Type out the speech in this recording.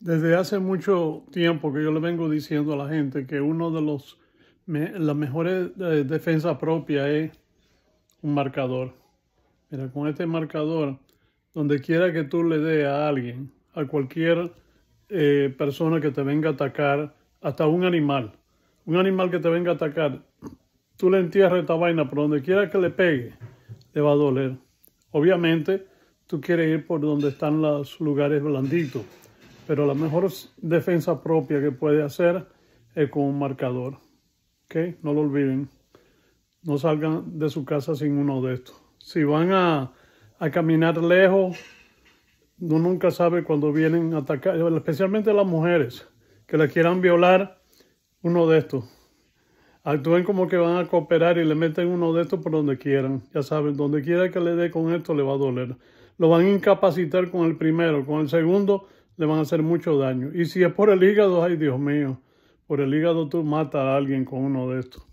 Desde hace mucho tiempo que yo le vengo diciendo a la gente que uno de las mejores defensa eh, defensas propias es un marcador. Mira, con este marcador, donde quiera que tú le dé a alguien, a cualquier eh, persona que te venga a atacar, hasta un animal, un animal que te venga a atacar, tú le entierras esta vaina, por donde quiera que le pegue, le va a doler. Obviamente, tú quieres ir por donde están los lugares blanditos pero la mejor defensa propia que puede hacer es con un marcador. No lo olviden. No salgan de su casa sin uno de estos. Si van a, caminar lejos, no nunca sabe cuando vienen a atacar, especialmente las mujeres que le quieran violar, uno de estos actúen como que van a cooperar y le meten uno de estos por donde quieran. Ya saben, donde quiera que le dé con esto le va a doler. Lo van a incapacitar con el primero, con el segundo le van a hacer mucho daño. Y si es por el hígado, ay Dios mío, por el hígado tú matas a alguien con uno de estos.